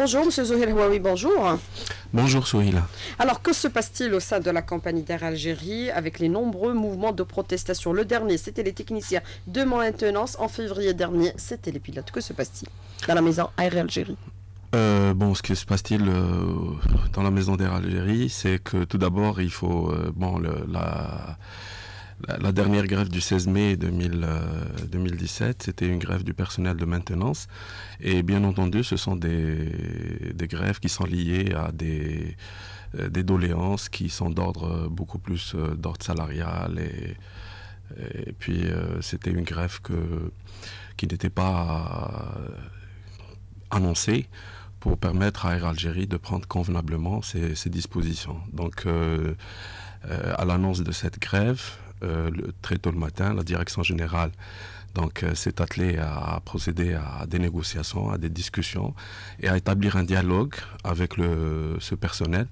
Bonjour, M. Zohir Houaoui, bonjour. Bonjour, Souhila. Alors, que se passe-t-il au sein de la compagnie d'Air Algérie avec les nombreux mouvements de protestation Le dernier, c'était les techniciens de maintenance. En février dernier, c'était les pilotes. Que se passe-t-il dans la maison Air Algérie euh, bon, ce que se passe-t-il euh, dans la maison d'Air Algérie, c'est que tout d'abord, il faut euh, bon la la, dernière grève du 16 mai 2017, euh, c'était une grève du personnel de maintenance. Et bien entendu, ce sont des, grèves qui sont liées à des, euh, doléances qui sont d'ordre euh, beaucoup plus d'ordre salarial. Et, puis, c'était une grève qui n'était pas annoncée pour permettre à Air Algérie de prendre convenablement ses, dispositions. Donc, à l'annonce de cette grève, euh, très tôt le matin, la direction générale donc euh, s'est attelée à, procéder à des négociations, à des discussions et à établir un dialogue avec ce personnel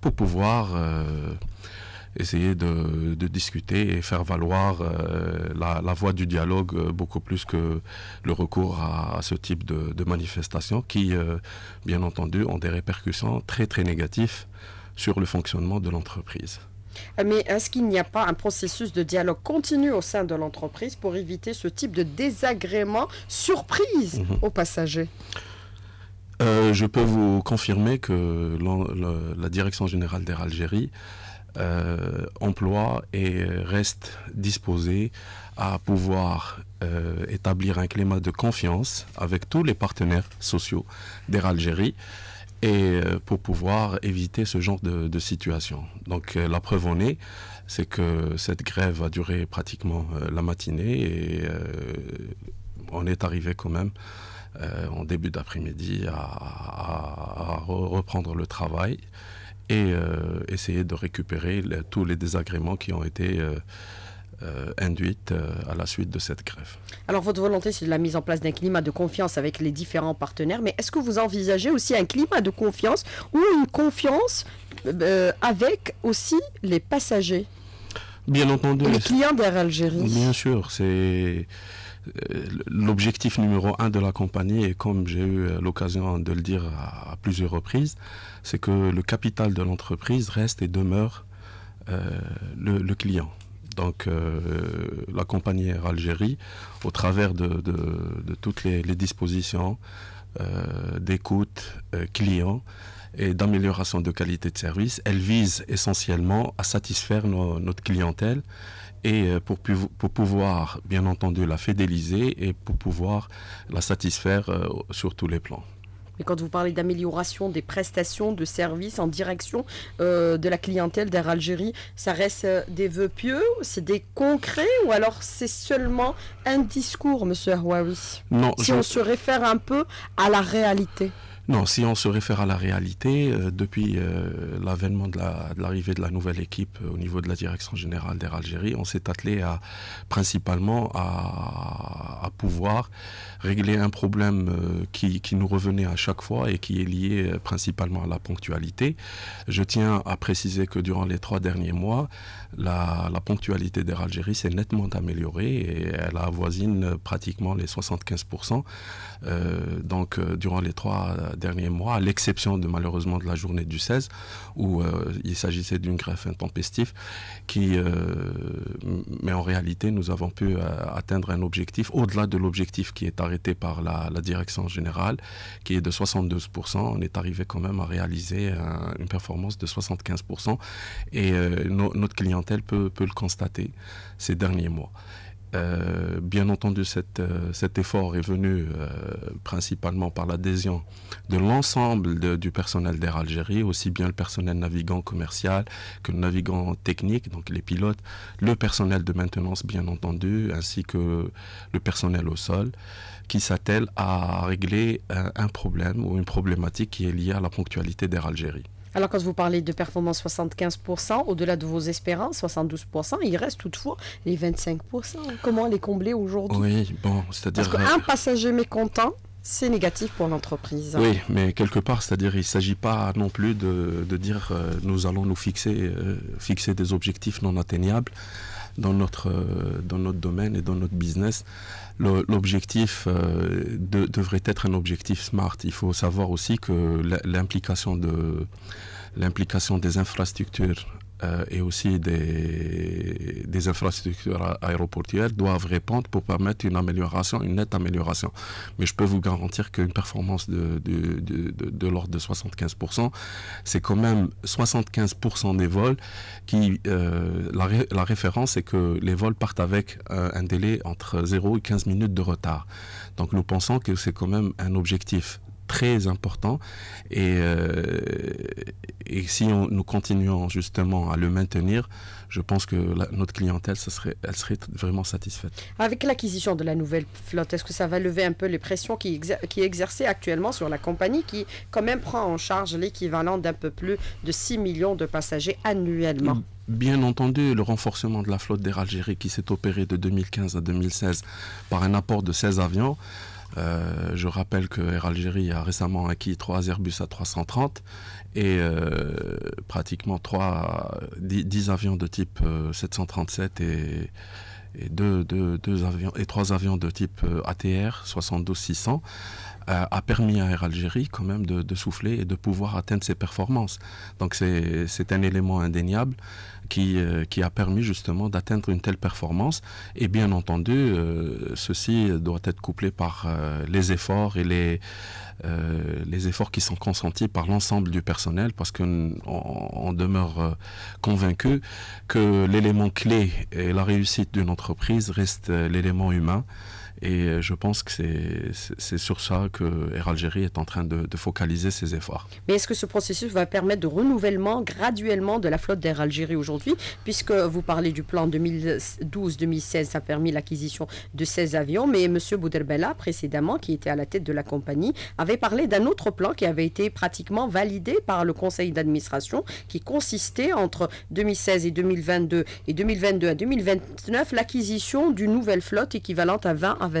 pour pouvoir euh, essayer de, discuter et faire valoir la, voie du dialogue beaucoup plus que le recours à, ce type de, de manifestations qui, bien entendu, ont des répercussions très très négatives sur le fonctionnement de l'entreprise. Mais est-ce qu'il n'y a pas un processus de dialogue continu au sein de l'entreprise pour éviter ce type de désagrément surprise mhm. aux passagers euh, je peux vous confirmer que la, direction générale d'Air Algérie euh, emploie et reste disposée à pouvoir euh, établir un climat de confiance avec tous les partenaires sociaux d'Air Algérie et euh, pour pouvoir éviter ce genre de, situation. Donc euh, la preuve en est, c'est que cette grève a duré pratiquement euh, la matinée et on est arrivé quand même en début d'après-midi à, reprendre le travail et essayer de récupérer tous les désagréments qui ont été euh, induite euh, à la suite de cette grève. Alors votre volonté, c'est de la mise en place d'un climat de confiance avec les différents partenaires, mais est-ce que vous envisagez aussi un climat de confiance ou une confiance euh, avec aussi les passagers Bien entendu. Les clients d'Air Algérie. Bien sûr, c'est l'objectif numéro un de la compagnie, et comme j'ai eu l'occasion de le dire à, plusieurs reprises, c'est que le capital de l'entreprise reste et demeure le client donc euh, la compagnie Air Algérie au travers de, toutes les, dispositions euh, d'écoute euh, client et d'amélioration de qualité de service. Elle vise essentiellement à satisfaire notre clientèle et pour, pour, pouvoir bien entendu la fidéliser et pour pouvoir la satisfaire sur tous les plans quand vous parlez d'amélioration des prestations de services en direction euh, de la clientèle d'Air Algérie, ça reste euh, des vœux pieux, c'est des concrets ou alors c'est seulement un discours, Monsieur Hawawi Non. Si on se réfère un peu à la réalité. Non, si on se réfère à la réalité, euh, depuis euh, l'avènement de l'arrivée de, la nouvelle équipe euh, au niveau de la direction générale d'Air Algérie, on s'est attelé à, principalement à, pouvoir régler un problème qui, nous revenait à chaque fois et qui est lié principalement à la ponctualité. Je tiens à préciser que durant les trois derniers mois, la, ponctualité d'Air Algérie s'est nettement améliorée et elle avoisine pratiquement les 75%. donc, durant les trois derniers mois, à l'exception de malheureusement de la journée du 16, où euh, il s'agissait d'une greffe intempestive, qui, euh, mais en réalité, nous avons pu euh, atteindre un objectif, au-delà de l'objectif qui est arrêté par la, direction générale, qui est de 72%, on est arrivé quand même à réaliser une performance de 75%, et notre clientèle peut le constater ces derniers mois. Euh, bien entendu, euh, cet effort est venu euh, principalement par l'adhésion de l'ensemble du personnel d'Air Algérie, aussi bien le personnel navigant commercial que le navigant technique, donc les pilotes, le personnel de maintenance, bien entendu, ainsi que le personnel au sol, qui s'attelle à régler un, problème ou une problématique qui est liée à la ponctualité d'Air Algérie. Alors quand vous parlez de performance 75%, au-delà de vos espérances, 72%, il reste toutefois les 25%. Comment les combler aujourd'hui Oui, bon, c'est-à-dire... Parce euh, passager mécontent, c'est négatif pour l'entreprise. Oui, mais quelque part, c'est-à-dire, il ne s'agit pas non plus de, dire euh, nous allons nous fixer, euh, fixer des objectifs non atteignables dans notre, euh, dans notre domaine et dans notre business. L'objectif devrait être un objectif smart. Il faut savoir aussi que l'implication de l'implication des infrastructures euh, et aussi des, infrastructures aéroportuaires doivent répondre pour permettre une amélioration, une nette amélioration. Mais je peux vous garantir qu'une performance de, de, de, de l'ordre de 75%, c'est quand même 75% des vols qui... Euh, la, référence, est que les vols partent avec un délai entre 0 et 15 minutes de retard. Donc nous pensons que c'est quand même un objectif très important. Et, euh, et si on, nous continuons justement à le maintenir, je pense que notre clientèle, serait, elle serait vraiment satisfaite. Avec l'acquisition de la nouvelle flotte, est-ce que ça va lever un peu les pressions qui, exer qui actuellement sur la compagnie qui, quand même, prend en charge l'équivalent d'un peu plus de 6 millions de passagers annuellement Bien entendu, le renforcement de la flotte d'Air Algérie qui s'est opéré de 2015 à 2016 par un apport de 16 avions euh, je rappelle que Air Algérie a récemment acquis trois Airbus A330 et euh, pratiquement 3, 10, avions de type 737 euh, et, et deux, deux, deux avions et trois avions de type ATR 72 600 a permis à Air Algérie quand même de, souffler et de pouvoir atteindre ses performances. Donc c'est un élément indéniable euh, qui, a permis justement d'atteindre une telle performance. Et bien entendu, euh, ceci doit être couplé par euh, les efforts et les, efforts qui sont consentis par l'ensemble du personnel parce qu'on demeure convaincu que l'élément clé et la réussite d'une entreprise reste l'élément humain. Et euh, je pense que c'est sur ça que Air Algérie est en train de, focaliser ses efforts. Mais est-ce que ce processus va permettre de renouvellement graduellement de la flotte d'Air Algérie aujourd'hui, puisque vous parlez du plan 2012-2016, ça a permis l'acquisition de 16 avions, mais M. Boudelbella précédemment, qui était à la tête de la compagnie, avait parlé d'un autre plan qui avait été pratiquement validé par le conseil d'administration, qui consistait entre 2016 et 2022 et 2022 à 2029 l'acquisition d'une nouvelle flotte équivalente à 20 avions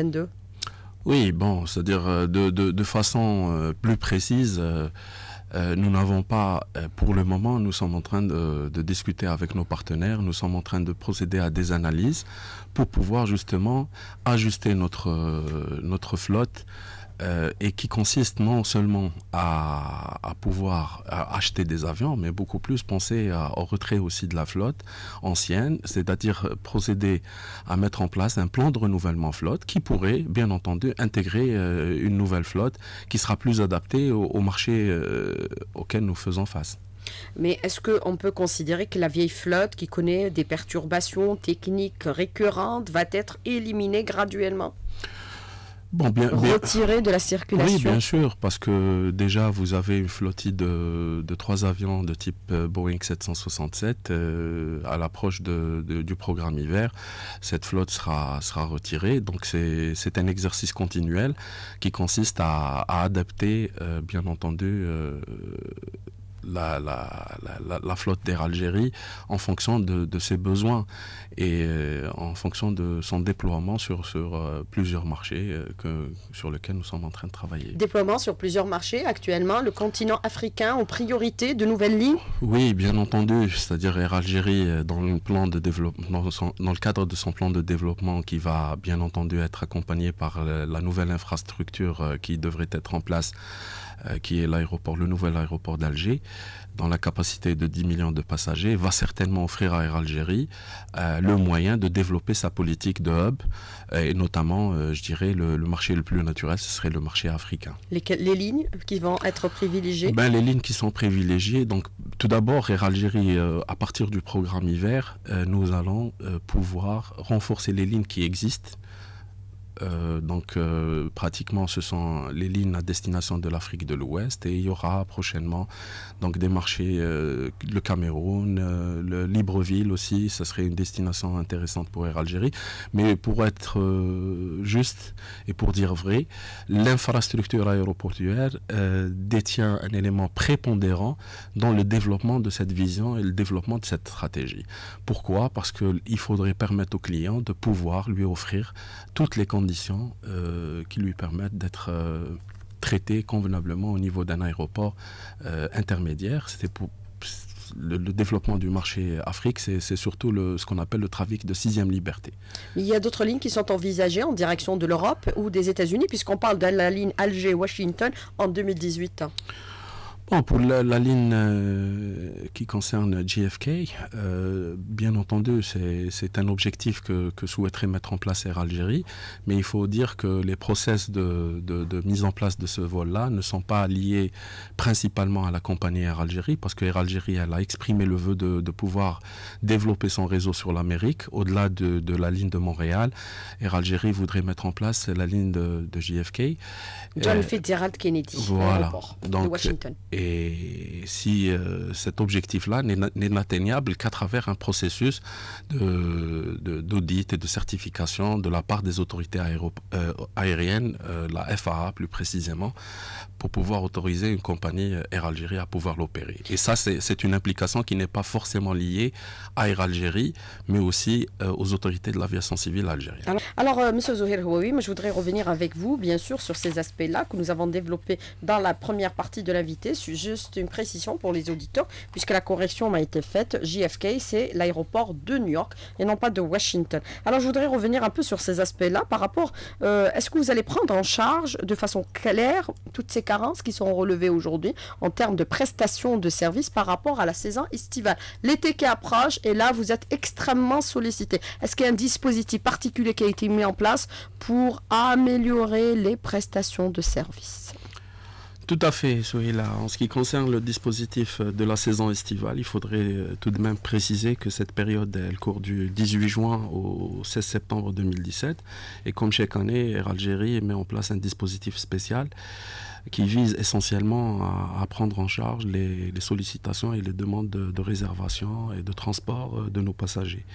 oui, bon, c'est-à-dire euh, de, façon euh, plus précise. Euh, nous n'avons pas, pour le moment, nous sommes en train de, discuter avec nos partenaires, nous sommes en train de procéder à des analyses pour pouvoir justement ajuster notre, notre flotte euh, et qui consiste non seulement à, pouvoir acheter des avions, mais beaucoup plus penser au retrait aussi de la flotte ancienne, c'est-à-dire procéder à mettre en place un plan de renouvellement flotte qui pourrait, bien entendu, intégrer euh, une nouvelle flotte qui sera plus adaptée au, marché euh, auquel nous faisons face. Mais est-ce qu'on peut considérer que la vieille flotte qui connaît des perturbations techniques récurrentes va être éliminée graduellement retirer de la circulation Oui, bien sûr, parce que déjà, vous avez une flottille de, trois avions de type euh, Boeing 767. Euh, à l'approche du programme hiver, cette flotte sera, retirée. Donc, c'est un exercice continuel qui consiste à, adapter, euh, bien entendu, la, la, flotte d'Air Algérie en fonction de, ses besoins et euh, en fonction de son déploiement sur, sur euh, plusieurs marchés euh, que, sur lesquels nous sommes en train de travailler. Déploiement sur plusieurs marchés actuellement, le continent africain en priorité, de nouvelles lignes Oui, bien entendu, c'est-à-dire Air Algérie dans plan de développement, dans le cadre de son plan de développement qui va bien entendu être accompagné par la nouvelle infrastructure qui devrait être en place euh, qui est l'aéroport, le nouvel aéroport d'Alger, dans la capacité de 10 millions de passagers, va certainement offrir à Air Algérie euh, le moyen de développer sa politique de hub, euh, et notamment, je dirais, le, marché le plus naturel, ce serait le marché africain. Les, lignes qui vont être privilégiées ben, Les lignes qui sont privilégiées, donc tout d'abord, Air Algérie, à partir du programme hiver, nous allons pouvoir renforcer les lignes qui existent euh, donc, euh, pratiquement, ce sont les lignes à destination de l'Afrique de l'Ouest et il y aura prochainement donc des marchés, euh, le Cameroun, le Libreville aussi, ce serait une destination intéressante pour Air Algérie. Mais pour être juste et pour dire vrai, l'infrastructure aéroportuaire détient un élément prépondérant dans le développement de cette vision et le développement de cette stratégie. Pourquoi Parce qu'il faudrait permettre au client de pouvoir lui offrir toutes les conditions euh, qui lui permettent d'être traités euh, traité convenablement au niveau d'un aéroport euh, intermédiaire. C'est pour le, développement du marché Afrique, c'est surtout le, ce qu'on appelle le trafic de sixième liberté. Il y a d'autres lignes qui sont envisagées en direction de l'Europe ou des États-Unis, puisqu'on parle de la ligne Alger-Washington en 2018 pour la, ligne euh, qui concerne JFK, euh, bien entendu, c'est un objectif que, souhaiterait mettre en place Air Algérie, mais il faut dire que les process de, mise en place de ce vol-là ne sont pas liés principalement à la compagnie Air Algérie, parce que Air Algérie, elle a exprimé le vœu de, pouvoir développer son réseau sur l'Amérique, au-delà de, la ligne de Montréal. Air Algérie voudrait mettre en place la ligne de, JFK. John euh, Fitzgerald Kennedy, voilà. de Washington. Et si euh, cet objectif-là n'est n'atteignable qu'à travers un processus de, d'audit et de certification de la part des autorités euh, aériennes, euh, la FAA plus précisément, pour pouvoir autoriser une compagnie euh, Air Algérie à pouvoir l'opérer. Et ça, c'est une implication qui n'est pas forcément liée à Air Algérie, mais aussi aux autorités de l'aviation civile algérienne. Alors, Monsieur Zouhir Houaoui, je voudrais revenir avec vous, bien sûr, sur ces aspects-là que nous avons développés dans la première partie de l'invité. Juste une précision pour les auditeurs, puisque la correction m'a été faite. JFK, c'est l'aéroport de New York et non pas de Washington. Alors je voudrais revenir un peu sur ces aspects-là par rapport, à euh, est-ce que vous allez prendre en charge de façon claire toutes ces carences qui sont relevées aujourd'hui en termes de prestations de services par rapport à la saison estivale L'été qui approche et là vous êtes extrêmement sollicité. Est-ce qu'il y a un dispositif particulier qui a été mis en place pour améliorer les prestations de services tout à fait, là. En ce qui concerne le dispositif de la saison estivale, il faudrait euh, tout de même préciser que cette période, elle court du 18 juin au 16 septembre 2017. Et comme chaque année, Air Algérie met en place un dispositif spécial qui vise essentiellement à, prendre en charge les, sollicitations et les demandes de, réservation et de transport euh, de nos passagers.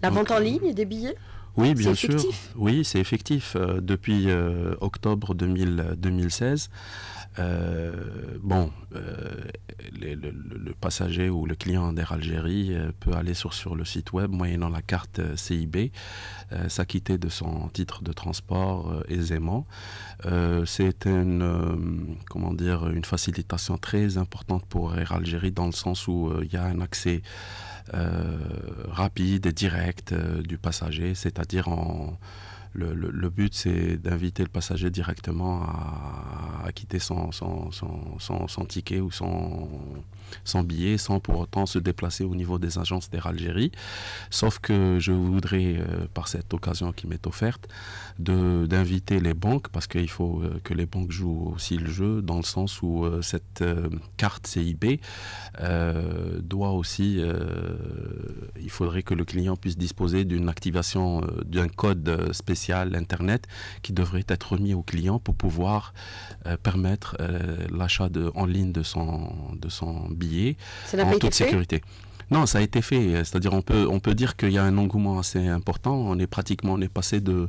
La vente en ligne des billets oui, bien sûr. Oui, c'est effectif. Euh, depuis euh, octobre 2016, euh, bon, le, passager ou le client d'Air Algérie peut aller sur, sur le site web moyennant la carte CIB, s'acquitter de son titre de transport aisément. c'est une, comment dire, une facilitation très importante pour Air Algérie dans le sens où il y a un accès euh, rapide et direct euh, du passager, c'est-à-dire en... Le, but, c'est d'inviter le passager directement à, quitter son, son, ticket ou son, sans billet, sans pour autant se déplacer au niveau des agences d'Air Algérie. Sauf que je voudrais, euh, par cette occasion qui m'est offerte, d'inviter les banques, parce qu'il faut euh, que les banques jouent aussi le jeu, dans le sens où euh, cette carte CIB doit aussi, il faudrait que le client puisse disposer d'une activation d'un code spécial Internet qui devrait être remis au client pour pouvoir permettre l'achat en ligne de son, de son billet en toute sécurité. Non, ça a été fait. C'est-à-dire, on peut, on peut dire qu'il y a un engouement assez important. On est pratiquement, passé de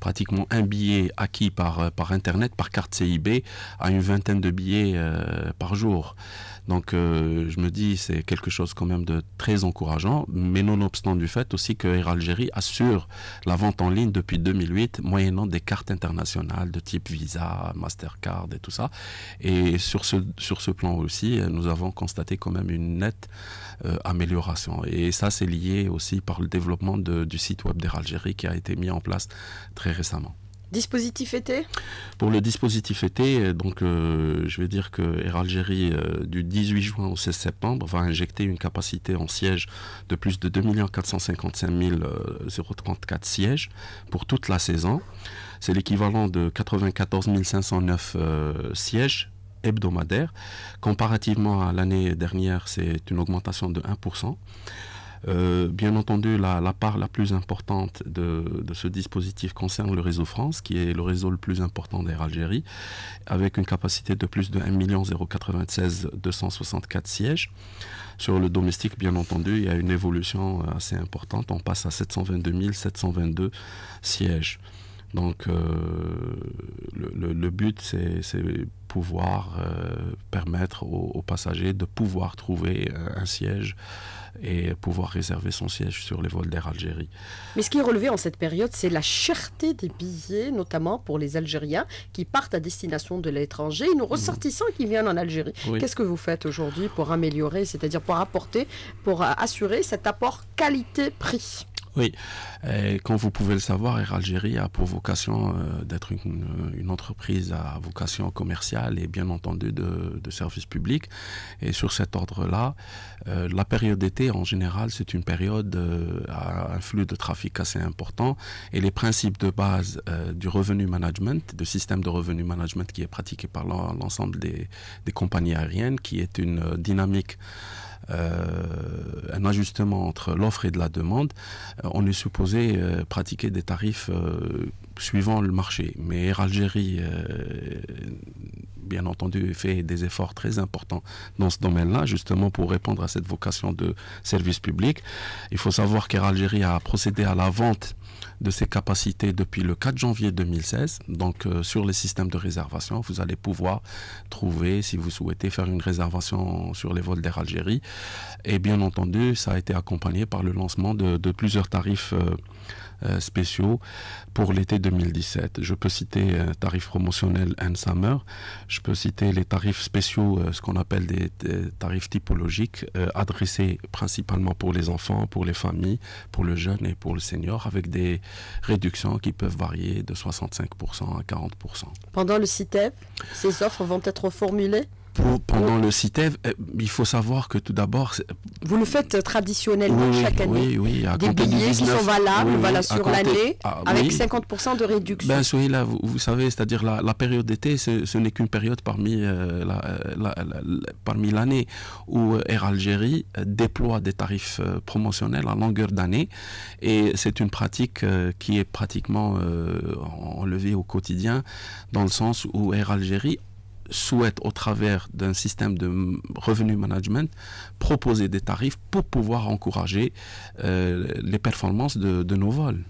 pratiquement un billet acquis par, par Internet, par carte CIB, à une vingtaine de billets euh, par jour. Donc euh, je me dis c'est quelque chose quand même de très encourageant, mais nonobstant du fait aussi que Air Algérie assure la vente en ligne depuis 2008 moyennant des cartes internationales de type Visa, Mastercard et tout ça. Et sur ce, sur ce plan aussi, euh, nous avons constaté quand même une nette euh, amélioration. Et ça c'est lié aussi par le développement du site web d'Air Algérie qui a été mis en place très récemment. Dispositif été Pour le dispositif été, euh, donc, euh, je vais dire que Air Algérie, euh, du 18 juin au 16 septembre, va injecter une capacité en siège de plus de 2 455 034 sièges pour toute la saison. C'est l'équivalent de 94 509 sièges hebdomadaires. Comparativement à l'année dernière, c'est une augmentation de 1%. Euh, bien entendu, la, part la plus importante de, ce dispositif concerne le réseau France, qui est le réseau le plus important d'Air Algérie, avec une capacité de plus de 1 096 264 sièges. Sur le domestique, bien entendu, il y a une évolution assez importante. On passe à 722 722 sièges. Donc, euh, le, le, but, c'est pouvoir euh, permettre aux, passagers de pouvoir trouver euh, un siège et pouvoir réserver son siège sur les vols d'Air Algérie. Mais ce qui est relevé en cette période, c'est la cherté des billets, notamment pour les Algériens qui partent à destination de l'étranger et nos ressortissants qui viennent en Algérie. Qu'est-ce que vous faites aujourd'hui pour améliorer, c'est-à-dire pour apporter, pour euh, assurer cet apport qualité-prix oui, comme vous pouvez le savoir, Air Algérie a pour vocation d'être une, entreprise à vocation commerciale et bien entendu de, services publics. Et sur cet ordre-là, euh, la période d'été, en général, c'est une période euh, à un flux de trafic assez important. Et les principes de base euh, du revenu management, de système de revenu management qui est pratiqué par l'ensemble des, compagnies aériennes, qui est une dynamique un ajustement entre l'offre et de la demande, on est supposé pratiquer des tarifs suivant le marché. Mais Air Algérie bien entendu, fait des efforts très importants dans ce domaine-là, justement pour répondre à cette vocation de service public. Il faut savoir qu'Air Algérie a procédé à la vente de ses capacités depuis le 4 janvier 2016. Donc euh, sur les systèmes de réservation, vous allez pouvoir trouver, si vous souhaitez, faire une réservation sur les vols d'Air Algérie. Et bien entendu, ça a été accompagné par le lancement de, plusieurs tarifs. Euh, euh, spéciaux pour l'été 2017. Je peux citer un euh, tarif promotionnel and summer, je peux citer les tarifs spéciaux, euh, ce qu'on appelle des, des, tarifs typologiques, adressés principalement pour les enfants, pour les familles, pour le jeune et pour le senior, avec des réductions qui peuvent varier de 65% à 40%. Pendant le CITEP, ces offres vont être formulées pendant le CITEV, euh, il faut savoir que tout d'abord... Vous le faites traditionnellement chaque année. Oui, des billets qui sont valables sur l'année, ah, avec 50% de réduction. Ben, là, vous, savez, c'est-à-dire la, période d'été, ce, n'est qu'une période parmi euh, euh, l'année où Air Algérie déploie des tarifs promotionnels à longueur d'année. Et c'est une pratique qui est pratiquement enlevée au quotidien, dans le sens où Air Algérie souhaite, au travers d'un système de revenu management, proposer des tarifs pour pouvoir encourager euh, les performances de, nos vols.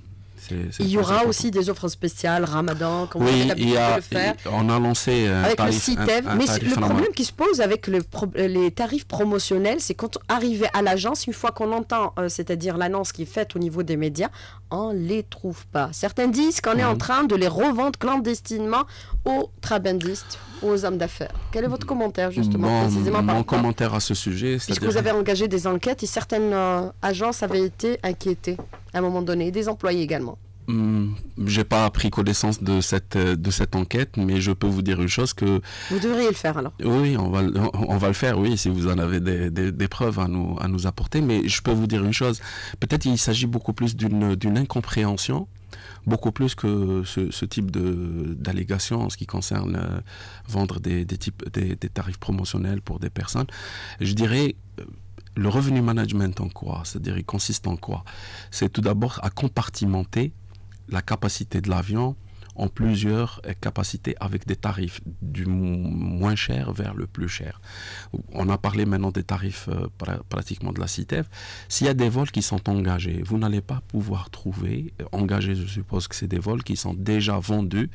il y aura aussi des offres spéciales, Ramadan, comme on a, lancé avec le CITEV, mais le problème qui se pose avec les tarifs promotionnels, c'est quand arrivé à l'agence, une fois qu'on entend, euh, c'est-à-dire l'annonce qui est faite au niveau des médias, on les trouve pas. Certains disent qu'on est en mhm. train de les revendre clandestinement aux trabandistes aux hommes d'affaires. Quel est votre commentaire justement Mon commentaire à ce sujet, c'est que vous avez engagé des enquêtes et certaines euh, agences avaient été inquiétées à un moment donné, des employés également. Hmm, j'ai pas pris connaissance de cette euh, de cette enquête, mais je peux vous dire une chose que vous devriez le faire alors. Oui, on va on va le faire. Oui, si vous en avez des, des, preuves à nous à nous apporter, mais je peux vous dire une chose. Peut-être il s'agit beaucoup plus d'une d'une incompréhension, beaucoup plus que ce, type de d'allégation en ce qui concerne euh, vendre des des types des, des tarifs promotionnels pour des personnes. Je dirais euh, le revenu management en quoi C'est-à-dire, il consiste en quoi C'est tout d'abord à compartimenter la capacité de l'avion en plusieurs capacités avec des tarifs du moins cher vers le plus cher. On a parlé maintenant des tarifs euh, pratiquement de la CITEF. S'il y a des vols qui sont engagés, vous n'allez pas pouvoir trouver, euh, engagés je suppose que c'est des vols qui sont déjà vendus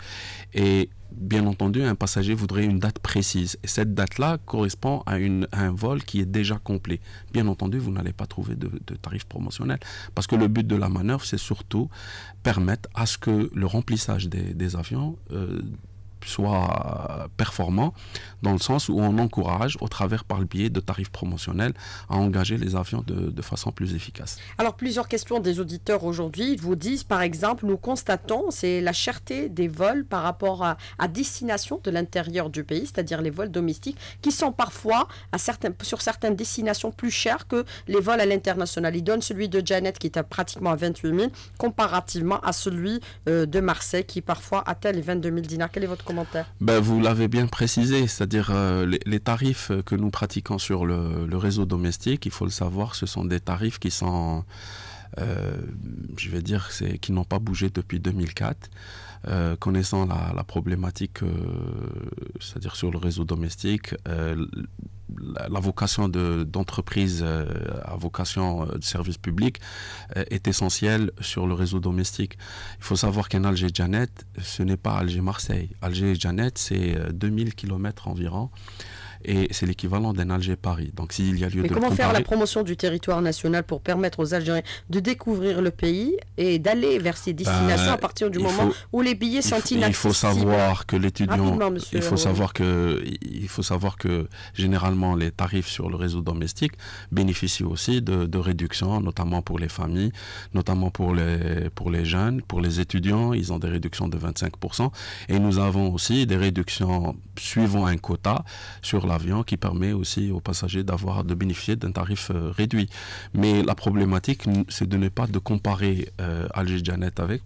et bien entendu, un passager voudrait une date précise. Et cette date-là correspond à, un vol qui est déjà complet. Bien entendu, vous n'allez pas trouver de, tarifs promotionnels Parce que le but de la manœuvre, c'est surtout permettre à ce que le remplissage des, avions... Euh, soit euh, performant dans le sens où on encourage, au travers par le biais de tarifs promotionnels, à engager les avions de, façon plus efficace. Alors plusieurs questions des auditeurs aujourd'hui. Ils vous disent par exemple, nous constatons, c'est la cherté des vols par rapport à, à destination de l'intérieur du pays, c'est-à-dire les vols domestiques, qui sont parfois à sur certaines destinations plus chers que les vols à l'international. Ils donnent celui de Janet qui est à pratiquement à 28 000, comparativement à celui euh, de Marseille qui parfois atteint les 22 000 dinars. Quel est votre ben, vous l'avez bien précisé, c'est-à-dire euh, les, tarifs que nous pratiquons sur le, réseau domestique, il faut le savoir, ce sont des tarifs qui sont, euh, je vais dire, qui n'ont pas bougé depuis 2004. Euh, connaissant la, problématique, euh, c'est-à-dire sur le réseau domestique, euh, la, vocation d'entreprise à vocation de service public est essentielle sur le réseau domestique. Il faut savoir qu'un Alger-Janet, ce n'est pas Alger-Marseille. Alger-Janet, c'est 2000 km environ et c'est l'équivalent d'un Alger-Paris. Donc s'il y a lieu de comment faire la promotion du territoire national pour permettre aux Algériens de découvrir le pays et d'aller vers ces bah, destinations à partir du moment où les billets sont inaccessibles Il faut savoir que l'étudiant, il faut savoir que il faut savoir que généralement les tarifs sur le réseau domestique bénéficient aussi de, réductions, notamment pour les familles, notamment pour les pour les jeunes, pour les étudiants, ils ont des réductions de 25%. Et nous avons aussi des réductions suivant un quota sur la avion qui permet aussi aux passagers d'avoir de bénéficier d'un tarif euh, réduit. Mais la problématique, c'est de ne pas de comparer euh, avec,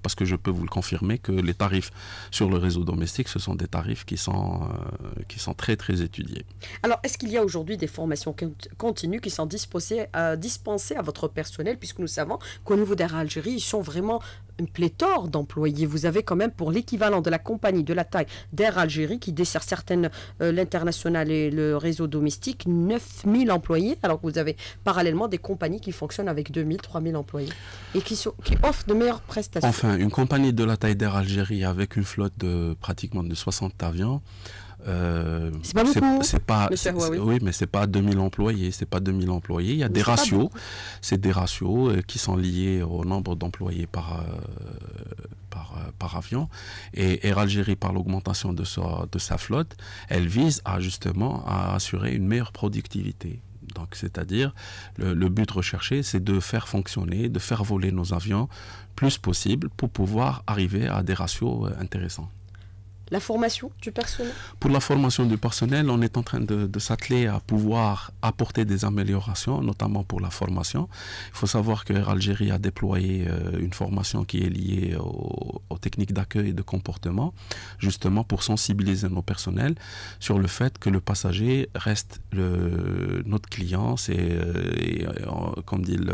parce que je peux vous le confirmer que les tarifs sur le réseau domestique, ce sont des tarifs qui sont, euh, qui sont très très étudiés. Alors, est-ce qu'il y a aujourd'hui des formations continues qui sont dispensées, euh, dispensées à votre personnel, puisque nous savons qu'au niveau d'Air Algérie, ils sont vraiment pléthore d'employés. Vous avez quand même pour l'équivalent de la compagnie de la taille d'Air Algérie qui dessert certaines euh, l'international et le réseau domestique, 9000 employés, alors que vous avez parallèlement des compagnies qui fonctionnent avec 2000, 3000 employés et qui, qui offrent de meilleures prestations. Enfin, une compagnie de la taille d'Air Algérie avec une flotte de pratiquement de 60 avions euh, c'est pas beaucoup. C'est hein, pas, oui, mais c'est pas 2000 employés, c'est pas 2000 employés. Il y a des ratios, c'est des ratios euh, qui sont liés au nombre d'employés par, euh, par, avion. Et Air Algérie, par l'augmentation de sa, de sa flotte, elle vise justement à assurer une meilleure productivité. Donc, c'est-à-dire, le, le, but recherché, c'est de faire fonctionner, de faire voler nos avions plus possible pour pouvoir arriver à des ratios intéressants la formation du personnel Pour la formation du personnel, on est en train de, s'atteler à pouvoir apporter des améliorations, notamment pour la formation. Il faut savoir que Air Algérie a déployé euh, une formation qui est liée aux techniques d'accueil et de comportement, justement pour sensibiliser nos personnels sur le fait que le passager reste notre client, c'est, euh, euh, comme dit le,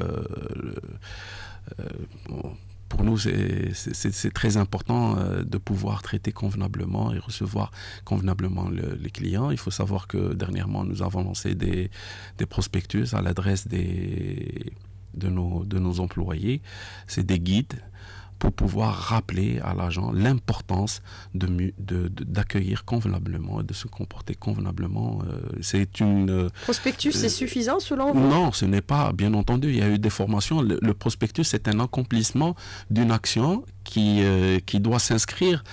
pour nous, c'est très important euh, de pouvoir traiter convenablement et recevoir convenablement les clients. Il faut savoir que dernièrement, nous avons lancé des, prospectus à l'adresse de nos employés. C'est des guides pour pouvoir rappeler à l'agent l'importance d'accueillir de, d'accueillir convenablement, de se comporter convenablement. Euh, c'est une... Euh, prospectus, est euh, suffisant selon vous Non, ce n'est pas, bien entendu. Il y a eu des formations. Le, le prospectus, c'est un accomplissement d'une action qui, qui doit s'inscrire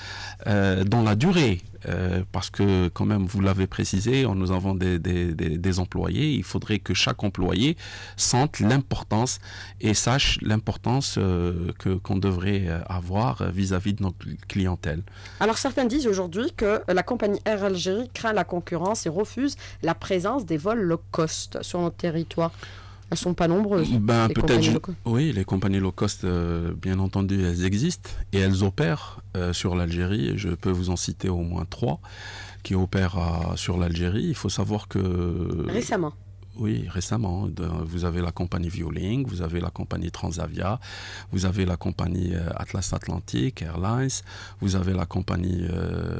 dans la durée. Euh, parce que, quand même, vous l'avez précisé, nous avons des, employés. Il faudrait que chaque employé sente l'importance et sache l'importance euh, que qu'on devrait euh, avoir vis-à-vis -vis de notre clientèle. Alors, certains disent aujourd'hui que la compagnie Air Algérie craint la concurrence et refuse la présence des vols low cost sur notre territoire. Elles sont pas nombreuses. Ben, peut-être. Oui, les compagnies low cost, euh, bien entendu, elles existent et elles opèrent euh, sur l'Algérie. Je peux vous en citer au moins trois qui opèrent euh, sur l'Algérie. Il faut savoir que récemment. Oui, récemment. Vous avez la compagnie Violink, vous avez la compagnie Transavia, vous avez la compagnie euh, Atlas Atlantique, Airlines, vous avez la compagnie euh,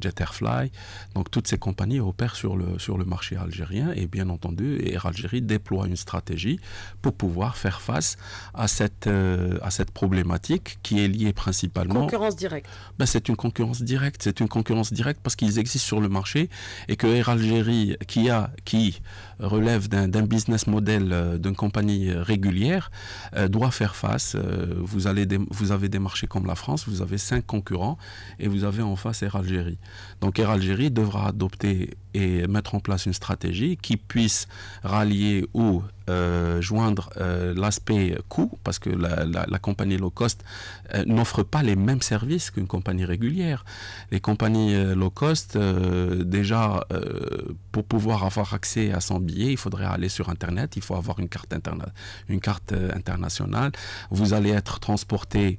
Jet Airfly. Donc toutes ces compagnies opèrent sur le, sur le marché algérien et bien entendu, Air Algérie déploie une stratégie pour pouvoir faire face à cette, euh, à cette problématique qui est liée principalement... Concurrence directe. Ben, c'est une concurrence directe. C'est une concurrence directe parce qu'ils existent sur le marché et que Air Algérie, qui, a, qui relève d'un business model euh, d'une compagnie euh, régulière euh, doit faire face. vous, allez vous avez des marchés comme la France, vous avez cinq concurrents et vous avez en face Air Algérie. Donc Air Algérie devra adopter et mettre en place une stratégie qui puisse rallier ou euh, joindre euh, l'aspect coût, parce que la, compagnie low cost euh, n'offre pas les mêmes services qu'une compagnie régulière. Les compagnies low cost, déjà, pour pouvoir avoir accès à son billet, il faudrait aller sur Internet, il faut avoir une carte, internet une carte internationale. Vous allez être transporté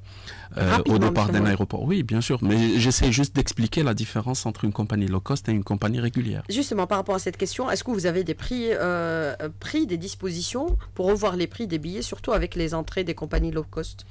euh, au départ d'un aéroport. Oui, bien sûr, mais j'essaie juste d'expliquer la différence entre une compagnie low cost et une compagnie régulière. Justement, par rapport à cette question, est-ce que vous avez des prix, euh, euh, pris des dispositions pour revoir les prix des billets, surtout avec les entrées des compagnies low cost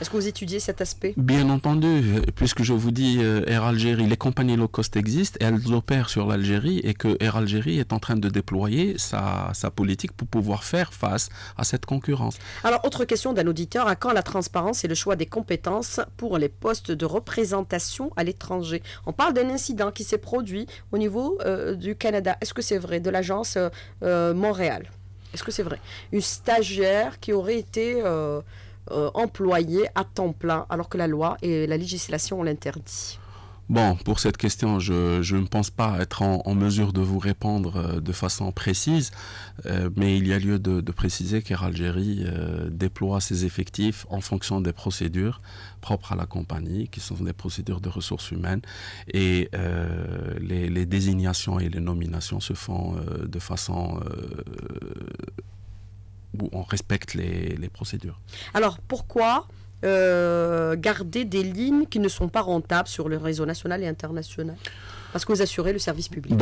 est-ce que vous étudiez cet aspect Bien entendu, puisque je vous dis euh, Air Algérie, les compagnies low cost existent elles opèrent sur l'Algérie et que Air Algérie est en train de déployer sa, politique pour pouvoir faire face à cette concurrence. Alors, autre question d'un auditeur, à quand la transparence et le choix des compétences pour les postes de représentation à l'étranger On parle d'un incident qui s'est produit au niveau euh, du Canada. Est-ce que c'est vrai De l'agence euh, Montréal. Est-ce que c'est vrai Une stagiaire qui aurait été... Euh, employés à temps plein, alors que la loi et la législation l'interdit Bon, pour cette question, je, ne pense pas être en, mesure de vous répondre euh, de façon précise, euh, mais il y a lieu de, préciser qu'Air Algérie déploie ses effectifs en fonction des procédures propres à la compagnie, qui sont des procédures de ressources humaines, et les, désignations et les nominations se font de façon où on respecte les, procédures. Alors pourquoi euh, garder des lignes qui ne sont pas rentables sur le réseau national et international parce que vous assurez le service public.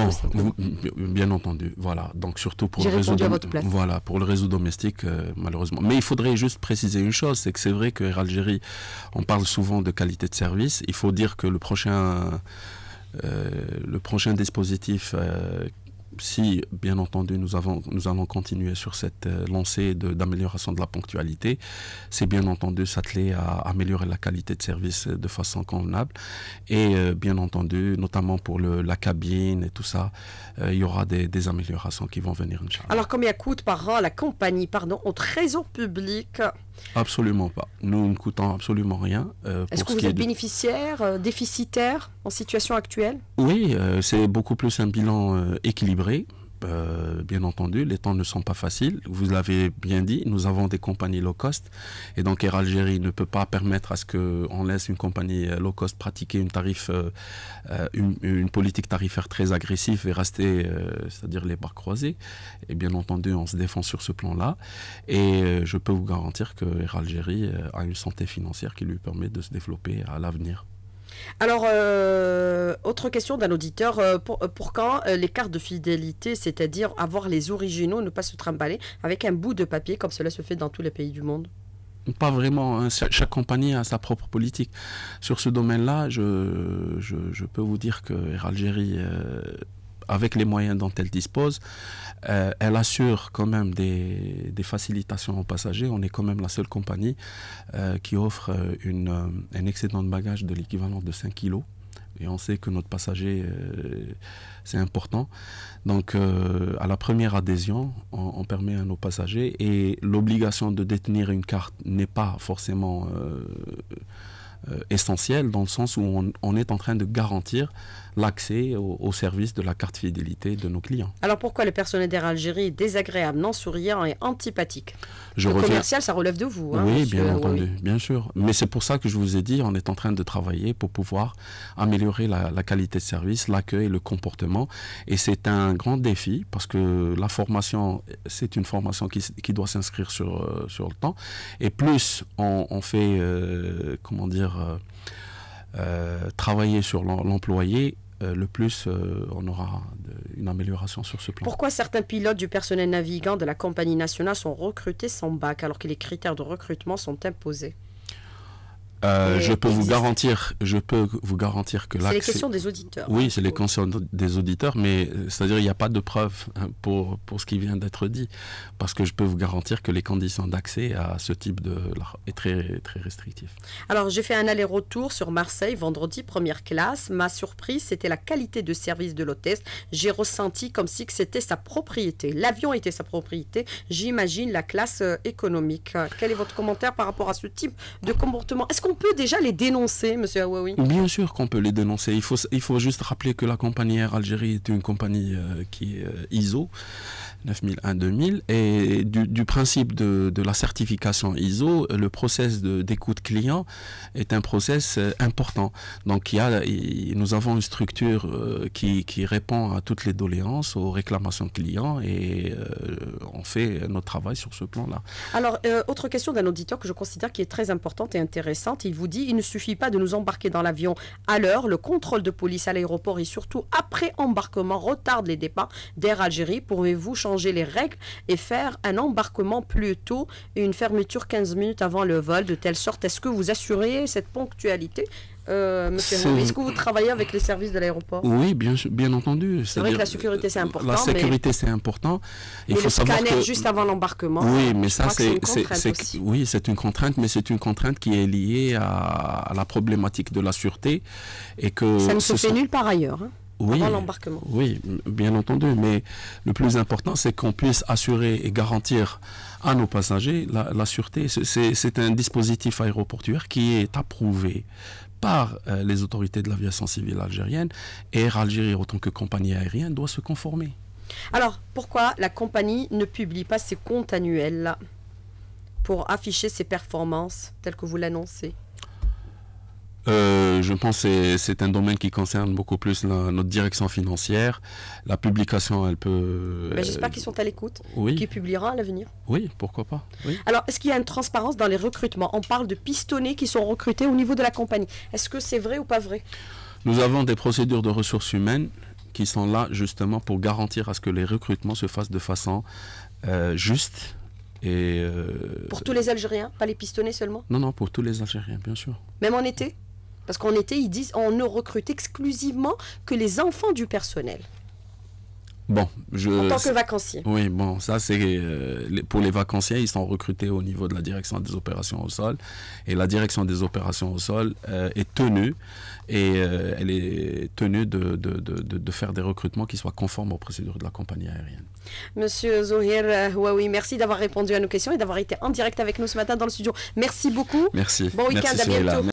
bien entendu, voilà. Donc surtout pour le réseau, voilà, pour le réseau domestique, euh, malheureusement. Mais il faudrait juste préciser une chose, c'est que c'est vrai que Algérie, on parle souvent de qualité de service. Il faut dire que le prochain, euh, le prochain dispositif si, bien entendu, nous, avons, nous allons continuer sur cette euh, lancée d'amélioration de, la ponctualité, c'est bien entendu s'atteler à, améliorer la qualité de service euh, de façon convenable. Et euh, bien entendu, notamment pour la cabine et tout ça, il y aura des, améliorations qui vont venir. Alors, combien coûte par an la compagnie pardon, au trésor public Absolument pas. Nous ne coûtons absolument rien. Euh, Est-ce que vous êtes bénéficiaire, euh, déficitaire en situation actuelle Oui, euh, c'est beaucoup plus un bilan équilibré. Euh, bien entendu, les temps ne sont pas faciles. Vous l'avez bien dit, nous avons des compagnies low cost. Et donc Air Algérie ne peut pas permettre à ce qu'on laisse une compagnie euh, low cost pratiquer une, tarif, euh, une, politique tarifaire très agressive et rester, c'est-à-dire les barres croisées. Et bien entendu, on se défend sur ce plan-là. Et je peux vous garantir que Air Algérie a une santé financière qui lui permet de se développer à l'avenir. Alors, euh, autre question d'un auditeur. Euh, euh, pour, quand les cartes de fidélité, c'est-à-dire avoir les originaux, ne pas se trimballer avec un bout de papier comme cela se fait dans tous les pays du monde pas vraiment. Hein. chaque compagnie a sa propre politique. Sur ce domaine-là, je, peux vous dire que Air Algérie avec les moyens dont elle dispose, euh, elle assure quand même des, facilitations aux passagers. On est quand même la seule compagnie euh, qui offre euh, un excédent de bagages de l'équivalent de 5 kilos. Et on sait que notre passager, c'est important. Donc, à la première adhésion, on, permet à nos passagers, et l'obligation de détenir une carte n'est pas forcément... Euh, essentiel dans le sens où on, est en train de garantir l'accès au, service de la carte fidélité de nos clients. Alors pourquoi le personnel d'Air Algérie est désagréable, non souriant et antipathique je Le commercial, ça relève de vous. Hein, oui, bien entendu, bien sûr. Mais c'est pour ça que je vous ai dit, on est en train de travailler pour pouvoir améliorer la, qualité de service, l'accueil, le comportement. Et c'est un grand défi parce que la formation, c'est une formation qui, doit s'inscrire sur, euh, sur le temps. Et plus on, fait, euh, comment dire, euh, euh, travailler sur l'employé, euh, le plus on aura une amélioration sur ce plan. Pourquoi certains pilotes du personnel navigant de la compagnie nationale sont recrutés sans bac alors que les critères de recrutement sont imposés euh, je peux vous garantir, je peux vous garantir que l'accès... C'est les questions des auditeurs. Oui, c'est les questions des auditeurs, mais euh, c'est-à-dire il n'y a pas de preuve hein, pour pour ce qui vient d'être dit, parce que je peux vous garantir que les conditions d'accès à ce type de est très très restrictif. Alors j'ai fait un aller-retour sur Marseille vendredi première classe. Ma surprise, c'était la qualité de service de l'hôtesse. J'ai ressenti comme si c'était sa propriété. L'avion était sa propriété. J'imagine la classe euh, économique. Quel est votre commentaire par rapport à ce type de comportement on peut déjà les dénoncer, Monsieur oui. Bien sûr qu'on peut les dénoncer. Il faut, il faut juste rappeler que la compagnie Air Algérie est une compagnie euh, qui est euh, ISO 9001-2000 et du, principe de, la certification ISO, le process d'écoute client est un process euh, important. Donc il y a, nous avons une structure qui, qui, répond à toutes les doléances, aux réclamations clients et on fait notre travail sur ce plan-là. Alors, autre question d'un auditeur que je considère qui est très importante et intéressante il vous dit il ne suffit pas de nous embarquer dans l'avion à l'heure. Le contrôle de police à l'aéroport et surtout après embarquement retarde les départs d'Air Algérie. pouvez vous changer les règles et faire un embarquement plus tôt et une fermeture 15 minutes avant le vol de telle sorte Est-ce que vous assurez cette ponctualité euh, monsieur est-ce que vous travaillez avec les services de l'aéroport Oui, bien, bien entendu. C'est vrai que la sécurité, c'est euh, important. La sécurité, c'est important. Il faut le savoir scanner que... juste avant l'embarquement. Oui, mais ça, c'est oui, c'est une contrainte, mais c'est une contrainte qui est liée à, la problématique de la sûreté et que ça ne se fait nulle part ailleurs. Hein, avant l'embarquement. Oui, bien entendu. Mais le plus important, c'est qu'on puisse assurer et garantir à nos passagers la, la sûreté. C'est un dispositif aéroportuaire qui est approuvé par euh, les autorités de l'aviation civile algérienne et Air Algérie, autant que compagnie aérienne, doit se conformer. Alors, pourquoi la compagnie ne publie pas ses comptes annuels pour afficher ses performances telles que vous l'annoncez euh, je pense que c'est un domaine qui concerne beaucoup plus notre direction financière. La publication, elle peut. Ben, euh, j'espère qu'ils sont à l'écoute. Oui. Qui publiera à l'avenir. Oui, pourquoi pas. Alors, est-ce qu'il y a une transparence dans les recrutements On parle de pistonnés qui sont recrutés au niveau de la compagnie. Est-ce que c'est vrai ou pas vrai Nous avons des procédures de ressources humaines qui sont là justement pour garantir à ce que les recrutements se fassent de façon euh, juste. Et pour tous les Algériens, pas les pistonnés seulement Non, non, pour tous les Algériens, bien sûr. Même en été parce qu'en été, ils disent on ne recrute exclusivement que les enfants du personnel. Bon, je... En tant que vacancier. Oui, bon, ça c'est... Euh, pour les vacanciers, ils sont recrutés au niveau de la direction des opérations au sol. Et la direction des opérations au sol euh, est tenue, et euh, elle est tenue de, faire des recrutements qui soient conformes aux procédures de la compagnie aérienne. Monsieur Zohir Huawei, merci d'avoir répondu à nos questions et d'avoir été en direct avec nous ce matin dans le studio. Merci beaucoup. Merci. Bon week-end, à bientôt.